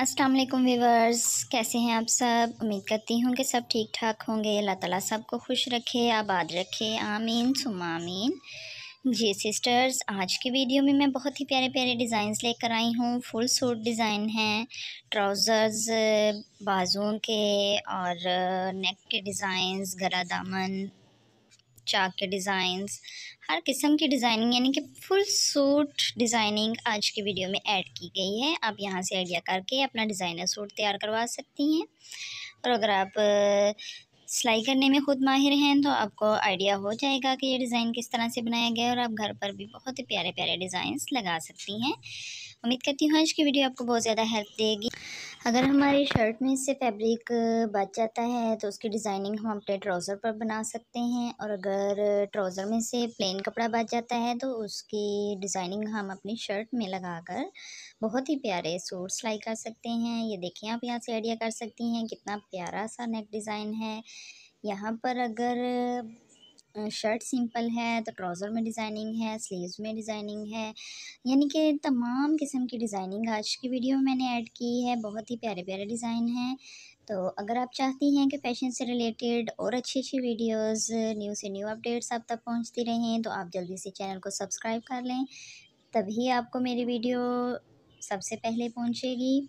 अस्सलाम वालेकुम व्यूवर्स कैसे हैं आप सब उम्मीद करती हूँ कि सब ठीक ठाक होंगे अल्लाह ताला सबको खुश रखे आबाद रखे आमीन सुमामीन जी सिस्टर्स आज की वीडियो में मैं बहुत ही प्यारे प्यारे डिज़ाइंस लेकर आई हूँ फुल सूट डिज़ाइन हैं ट्राउज़र्स बाजुओं के और नेक के डिज़ाइंस गला दामन चाक के डिज़ाइंस हर किस्म की डिज़ाइनिंग यानी कि फुल सूट डिज़ाइनिंग आज की वीडियो में ऐड की गई है आप यहाँ से आइडिया करके अपना डिज़ाइनर सूट तैयार करवा सकती हैं और अगर आप सिलाई करने में ख़ुद माहिर हैं तो आपको आइडिया हो जाएगा कि ये डिज़ाइन किस तरह से बनाया गया है और आप घर पर भी बहुत ही प्यारे प्यारे डिज़ाइंस लगा सकती हैं उम्मीद करती हूँ आज की वीडियो आपको बहुत ज़्यादा हेल्प देगी अगर हमारी शर्ट में से फैब्रिक बच जाता है तो उसकी डिज़ाइनिंग हम अपने ट्राउज़र पर बना सकते हैं और अगर ट्राउज़र में से प्लेन कपड़ा बच जाता है तो उसकी डिज़ाइनिंग हम अपनी शर्ट में लगाकर बहुत ही प्यारे सूट सिलाई कर सकते हैं ये देखिए आप यहाँ से आइडिया कर सकती हैं कितना प्यारा सा नेक डिज़ाइन है यहाँ पर अगर शर्ट सिंपल है तो ट्राउज़र में डिज़ाइनिंग है स्लीव्स में डिज़ाइनिंग है यानी कि तमाम किस्म की डिज़ाइनिंग आज की वीडियो में मैंने ऐड की है बहुत ही प्यारे प्यारे डिज़ाइन हैं तो अगर आप चाहती हैं कि फ़ैशन से रिलेटेड और अच्छी अच्छी वीडियोस न्यू से न्यू अपडेट्स आप तक पहुंचती रहें तो आप जल्दी से चैनल को सब्सक्राइब कर लें तभी आपको मेरी वीडियो सबसे पहले पहुंचेगी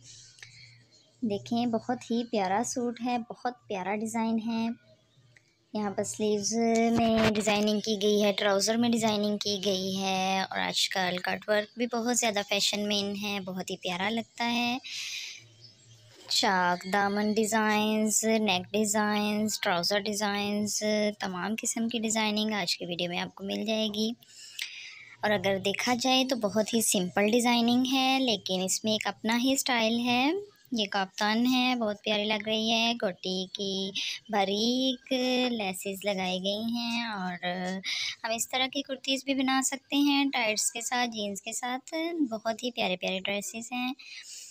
देखें बहुत ही प्यारा सूट है बहुत प्यारा डिज़ाइन है यहाँ पर स्लीव्स में डिज़ाइनिंग की गई है ट्राउज़र में डिज़ाइनिंग की गई है और आजकल कट वर्क भी बहुत ज़्यादा फैशन में इन है बहुत ही प्यारा लगता है चाक दामन designs neck designs trouser designs तमाम किस्म की डिज़ाइनिंग आज की वीडियो में आपको मिल जाएगी और अगर देखा जाए तो बहुत ही सिंपल डिज़ाइनिंग है लेकिन इसमें एक अपना ही स्टाइल है ये काप्तान है बहुत प्यारी लग रही है गोटी की बारीक लेसेस लगाई गई हैं और हम इस तरह की कुर्तीज़ भी बना सकते हैं टाइट्स के साथ जीन्स के साथ बहुत ही प्यारे प्यारे ड्रेसेस हैं